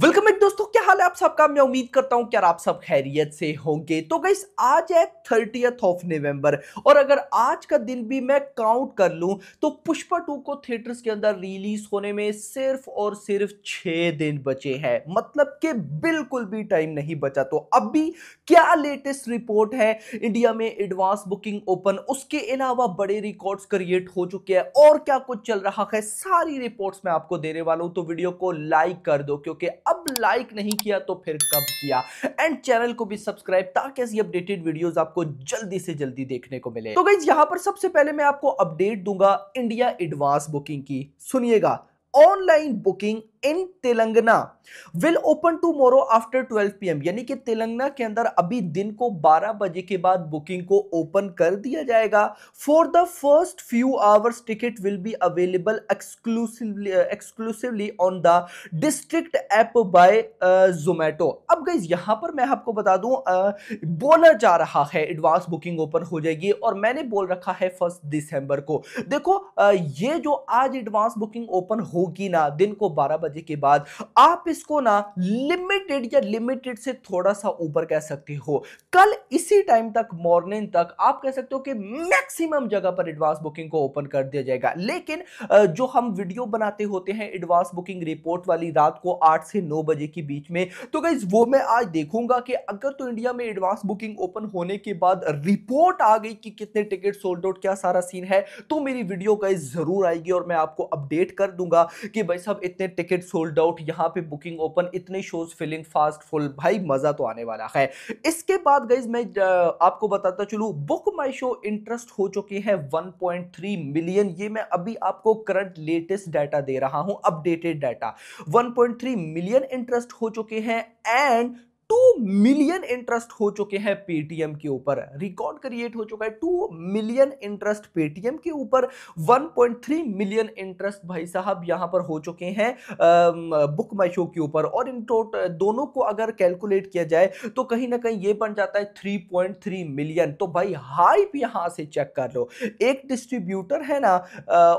welcome back दोस्तों क्या हाल है आप सबका मैं उम्मीद करता हूं कि आप सब खैरियत से होंगे तो गई आज है थर्टियथ ऑफ नवंबर और अगर आज का दिन भी मैं काउंट कर लूं तो पुष्पा टू को थिएटर्स के अंदर रिलीज होने में सिर्फ और सिर्फ छह दिन बचे हैं मतलब कि बिल्कुल भी टाइम नहीं बचा तो अब भी क्या लेटेस्ट रिपोर्ट है इंडिया में एडवांस बुकिंग ओपन उसके अलावा बड़े रिकॉर्ड क्रिएट हो चुके हैं और क्या कुछ चल रहा है सारी रिपोर्ट मैं आपको देने वाला हूँ तो वीडियो को लाइक कर दो क्योंकि अब लाइक नहीं किया तो फिर कब किया एंड चैनल को भी सब्सक्राइब ताकि ऐसी अपडेटेड वीडियोस आपको जल्दी से जल्दी देखने को मिले तो गई यहाँ पर सबसे पहले मैं आपको अपडेट दूंगा इंडिया एडवांस बुकिंग की सुनिएगा online booking in Telangana will open tomorrow after 12 PM यानी कि तेलंगाना के अंदर अभी दिन को 12 बजे के बाद बुकिंग को ओपन कर दिया जाएगा for the first few hours ticket will be available exclusively exclusively on the District app by Zomato अब गई यहां पर मैं आपको बता दूं uh, बोला जा रहा है एडवांस बुकिंग ओपन हो जाएगी और मैंने बोल रखा है फर्स्ट दिसंबर को देखो uh, ये जो आज एडवांस बुकिंग ओपन हो होगी ना दिन को 12 बजे के बाद आप इसको ना लिमिटेड या लिमिटेड से थोड़ा सा ऊपर कह सकते हो कल इसी टाइम तक मॉर्निंग तक आप कह सकते हो कि मैक्सिमम जगह पर एडवांस बुकिंग को ओपन कर दिया जाएगा लेकिन जो हम वीडियो बनाते होते हैं एडवांस बुकिंग रिपोर्ट वाली रात को आठ से नौ बजे के बीच में तो गाइज वो मैं आज देखूंगा कि अगर तो इंडिया में एडवांस बुकिंग ओपन होने के बाद रिपोर्ट आ गई कि कितने टिकट सोल्ड आउट क्या सारा सीन है तो मेरी वीडियो का जरूर आएगी और मैं आपको अपडेट कर दूंगा कि भाई सब इतने टिकट सोल्ड आउट यहाँ पे बुकिंग ओपन इतने शोज फिलिंग फास्ट फुल भाई मज़ा तो आने वाला है इसके बाद गई मैं आपको बताता चलू बुक माई शो इंटरेस्ट हो चुके हैं 1.3 मिलियन ये मैं अभी आपको करंट लेटेस्ट डाटा दे रहा हूँ अपडेटेड डाटा 1.3 मिलियन इंटरेस्ट हो चुके हैं एंड टू मिलियन इंटरेस्ट हो चुके हैं पेटीएम के ऊपर रिकॉर्ड क्रिएट हो चुका है टू मिलियन इंटरेस्ट पेटीएम के ऊपर 1.3 मिलियन इंटरेस्ट भाई साहब यहां पर हो चुके हैं बुक माई शो के ऊपर और इन टोटल दोनों को अगर कैलकुलेट किया जाए तो कहीं ना कहीं ये बन जाता है 3.3 मिलियन तो भाई हाइप यहां से चेक कर लो एक डिस्ट्रीब्यूटर है ना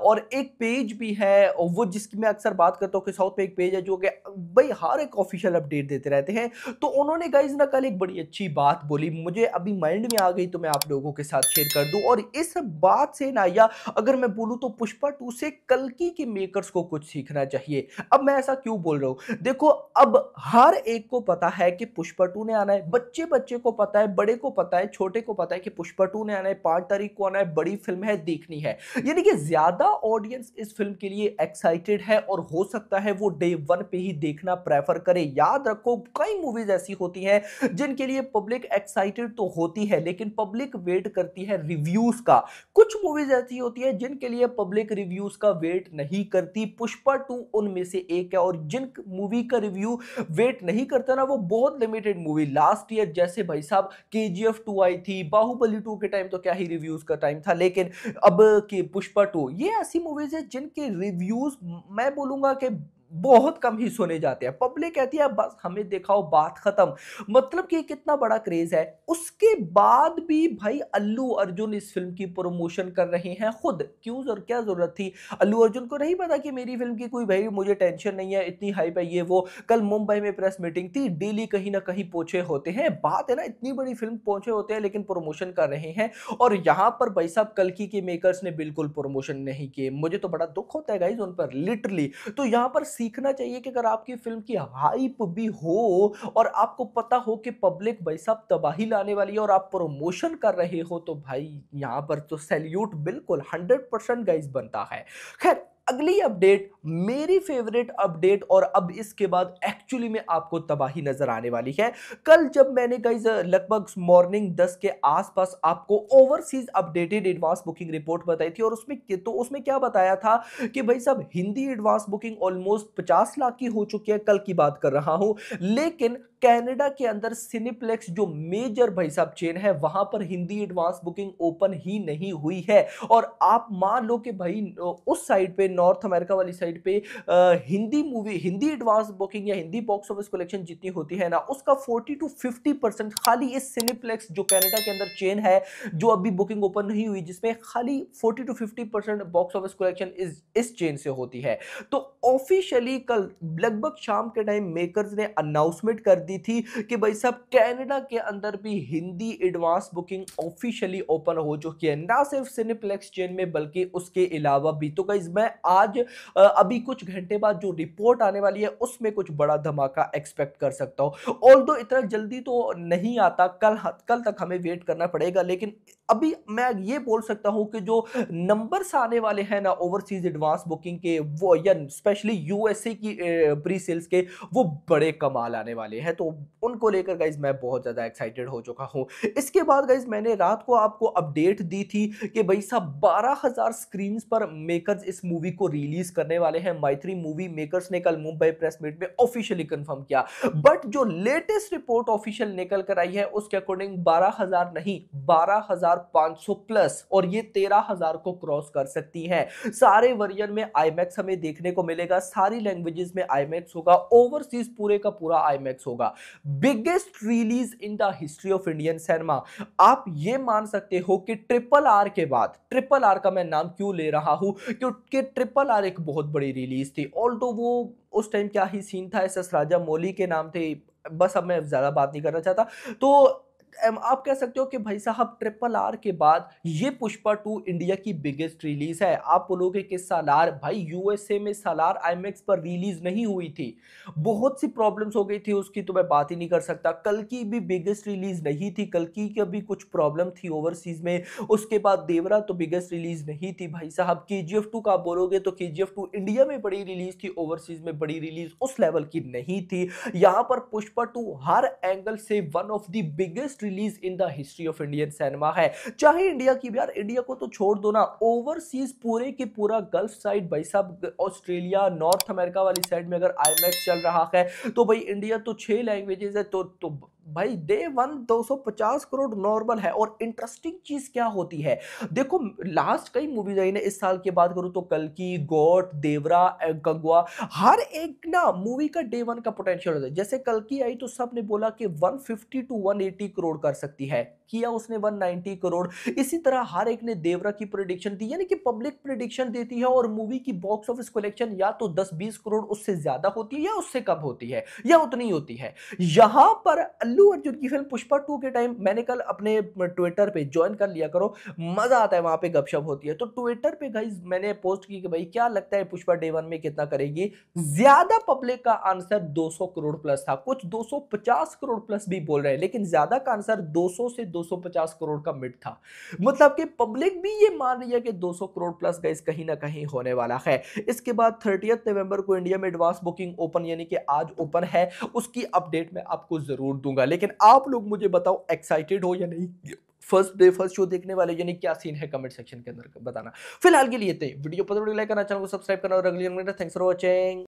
और एक पेज भी है वो जिसकी मैं अक्सर बात करता हूँ कि साउथ में एक पेज है जो कि भाई हर एक ऑफिशियल अपडेट देते रहते हैं तो उन्होंने गाइज ना कल एक बड़ी अच्छी बात बोली मुझे अभी माइंड में आ गई तो मैं आप लोगों के साथ शेयर कर दूं और इस बात से ना या अगर मैं बोलूं तो पुष्पा टू से कलकी के मेकर्स को कुछ सीखना चाहिए अब मैं ऐसा क्यों बोल रहा हूं देखो अब हर एक को पता है कि पुष्पा टू ने आना है बच्चे बच्चे को पता है बड़े को पता है छोटे को पता है कि पुष्पा टू ने आना है पांच तारीख को आना है बड़ी फिल्म है देखनी है यानी कि ज्यादा ऑडियंस इस फिल्म के लिए एक्साइटेड है और हो सकता है वो डे वन पे ही देखना प्रेफर करे याद रखो कई मूवीज ऐसी तो ऐसी होती हैं जिनके लिए पब्लिक एक्साइटेड तो होती है लेकिन पब्लिक वेट करती है रिव्यूज का कुछ मूवीज ऐसी होती है जिनके लिए पब्लिक रिव्यूज का वेट नहीं करती पुष्पा टू उनमें से एक है और जिन मूवी का रिव्यू वेट नहीं करता ना वो बहुत लिमिटेड मूवी लास्ट ईयर जैसे भाई साहब के जी एफ टू आई थी बाहुबली टू के टाइम तो क्या ही रिव्यूज का टाइम था लेकिन अब के पुष्पा टू ये ऐसी मूवीज है जिनके रिव्यूज मैं बोलूंगा कि बहुत कम ही सुने जाते हैं पब्लिक कहती है बस हमें दिखाओ बात खत्म मतलब कि कितना बड़ा क्रेज है उसके बाद भी भाई अल्लू अर्जुन इस फिल्म की प्रमोशन कर रहे हैं खुद क्यों और क्या जरूरत थी अल्लू अर्जुन को नहीं पता कि मेरी फिल्म की कोई भाई मुझे टेंशन नहीं है इतनी हाइप है ये वो कल मुंबई में प्रेस मीटिंग थी डेली कहीं ना कहीं पहुंचे होते हैं बात है ना इतनी बड़ी फिल्म पहुंचे होते हैं लेकिन प्रमोशन कर रहे हैं और यहां पर भाई साहब कल के मेकर्स ने बिल्कुल प्रमोशन नहीं किए मुझे तो बड़ा दुख होता है गाइज उन पर लिटरली तो यहां पर सीखना चाहिए कि अगर आपकी फिल्म की हाइप भी हो और आपको पता हो कि पब्लिक भाई साहब तबाही लाने वाली है और आप प्रमोशन कर रहे हो तो भाई यहाँ पर तो सैल्यूट बिल्कुल हंड्रेड परसेंट गाइज बनता है खैर अगली अपडेट मेरी फेवरेट अपडेट और अब इसके बाद एक्चुअली में आपको तबाही नजर आने वाली है कल जब मैंने गाइज लगभग मॉर्निंग 10 के आसपास आपको overseas updated advance booking report बताई थी और उसमें तो उसमें क्या बताया था कि भाई साहब Hindi advance booking almost 50 lakh की हो चुकी है कल की बात कर रहा हूं लेकिन कैनेडा के अंदर सिनेप्लेक्स जो मेजर भाई साहब चेन है वहां पर हिंदी एडवांस बुकिंग ओपन ही नहीं हुई है और आप मान लो कि भाई उस साइड पे नॉर्थ अमेरिका वाली साइड पे आ, Hindi movie Hindi advance booking या हिंदी बॉक्स ऑफिस कलेक्शन जितनी होती है ना उसका 40 टू 50 परसेंट खाली इस सिनेप्लेक्स जो कैनेडा के अंदर चेन है जो अभी बुकिंग ओपन नहीं हुई जिसमें खाली 40 to 50 percent box office collection इस इस चेन से होती है तो ऑफिशियली कल लगभग शाम के टाइम मेकर्स ने अनाउंसमेंट कर दी थी कि भाई साहब कैनेडा के अंदर भी Hindi advance booking officially open हो चुकी है ना सिर्फ सिनेप्लेक्स चेन में बल्कि उसके अलावा भी तो कई मैं आज अभी कुछ घंटे बाद जो रिपोर्ट आने वाली है उसमें कुछ बड़ा धमाका एक्सपेक्ट कर सकता हूँ ऑल इतना जल्दी तो नहीं आता कल कल तक हमें वेट करना पड़ेगा लेकिन अभी मैं ये बोल सकता हूँ कि जो नंबर्स आने वाले हैं ना ओवरसीज एडवांस बुकिंग के वो या स्पेशली यूएसए की प्री सेल्स के वो बड़े कमाल आने वाले हैं तो उनको लेकर गाइज मैं बहुत ज़्यादा एक्साइटेड हो चुका हूँ इसके बाद गाइज मैंने रात को आपको अपडेट दी थी कि भाई साहब बारह हज़ार स्क्रीन पर मेकर्स इस मूवी मूवी को रिलीज करने वाले हैं मैत्री मूवी मेकर्स ने कल मुंबई प्रेस मीट में ऑफिशियली कंफर्म किया बट जो लेटेस्ट रिपोर्ट ऑफिशियल निकल कर आई है उसके अकॉर्डिंग 12,000 नहीं 12,500 प्लस और ये 13,000 को क्रॉस कर सकती है सारे वर्जन में आईमैक्स हमें देखने को मिलेगा सारी लैंग्वेजेस में आईमैक्स होगा ओवरसीज पूरे का पूरा आईमैक्स होगा biggest release in the history of Indian cinema आप ये मान सकते हो कि ट्रिपल आर के बाद ट्रिपल आर का मैं नाम क्यों ले रहा हूं क्योंकि ट्रिपल आर एक बहुत बड़ी रिलीज़ थी ऑल तो वो उस टाइम क्या ही सीन था एस एस राजा मौली के नाम थे बस अब मैं ज़्यादा बात नहीं करना चाहता तो आप कह सकते हो कि भाई साहब ट्रिपल आर के बाद ये पुष्पा टू इंडिया की बिगेस्ट रिलीज है आप बोलोगे कि सालार भाई यूएसए में सालार आईमेक्स पर रिलीज नहीं हुई थी बहुत सी प्रॉब्लम्स हो गई थी उसकी तो मैं बात ही नहीं कर सकता कल की भी बिगेस्ट रिलीज नहीं थी कल की भी कुछ प्रॉब्लम थी ओवरसीज में उसके बाद देवरा तो बिगेस्ट रिलीज नहीं थी भाई साहब के जी का आप बोलोगे तो के जी इंडिया में बड़ी रिलीज थी ओवरसीज में बड़ी रिलीज उस लेवल की नहीं थी यहाँ पर पुष्पा टू हर एंगल से one of the biggest release in the history of Indian cinema है चाहे इंडिया की यार इंडिया को तो छोड़ दो ना ओवरसीज पूरे के पूरा गल्फ साइड भाई साहब ऑस्ट्रेलिया नॉर्थ अमेरिका वाली साइड में अगर आई चल रहा है तो भाई इंडिया तो छह लैंग्वेजेस है तो, तो भाई डे वन 250 करोड़ नॉर्मल है और इंटरेस्टिंग चीज़ क्या होती है देखो लास्ट कई मूवीज आई ना इस साल की बात करूं तो कल की गोट देवरा गंगवा हर एक ना मूवी का डे वन का पोटेंशियल होता है जैसे कल की आई तो सब ने बोला कि 150 टू 180 करोड़ कर सकती है किया उसने 190 करोड़ इसी तरह हर एक ने देवरा की प्रोडिक्शन दी यानी कि पब्लिक प्रोडिक्शन देती है और मूवी की बॉक्स ऑफिस कलेक्शन या तो 10-20 करोड़ उससे ज्यादा होती है या उससे कम होती है या उतनी होती है यहां पर अल्लू अर्जुन की फिल्म पुष्पा टू के टाइम मैंने कल अपने ट्विटर पर ज्वाइन कर लिया करो मजा आता है वहां पर गपशप होती है तो ट्विटर पर भाई मैंने पोस्ट की कि भाई क्या लगता है पुष्पा डे वन में कितना करेगी ज्यादा पब्लिक का आंसर दो करोड़ प्लस था कुछ दो करोड़ प्लस भी बोल रहे हैं लेकिन ज्यादा का आंसर दो से दो 250 करोड़ का मिड था मतलब कि पब्लिक भी ये मान रही है कि 200 करोड़ प्लस गैस कहीं ना कहीं होने वाला है इसके बाद थर्टियथ नवंबर को इंडिया में एडवांस बुकिंग ओपन यानी कि आज ओपन है उसकी अपडेट मैं आपको ज़रूर दूंगा लेकिन आप लोग मुझे बताओ एक्साइटेड हो या नहीं फर्स्ट डे फर्स्ट शो देखने वाले यानी क्या सीन है कमेंट सेक्शन के अंदर बताना फिलहाल के लिए वीडियो पसंद लाइक करना चैनल को सब्सक्राइब करना और अगली थैंक्स फॉर वॉचिंग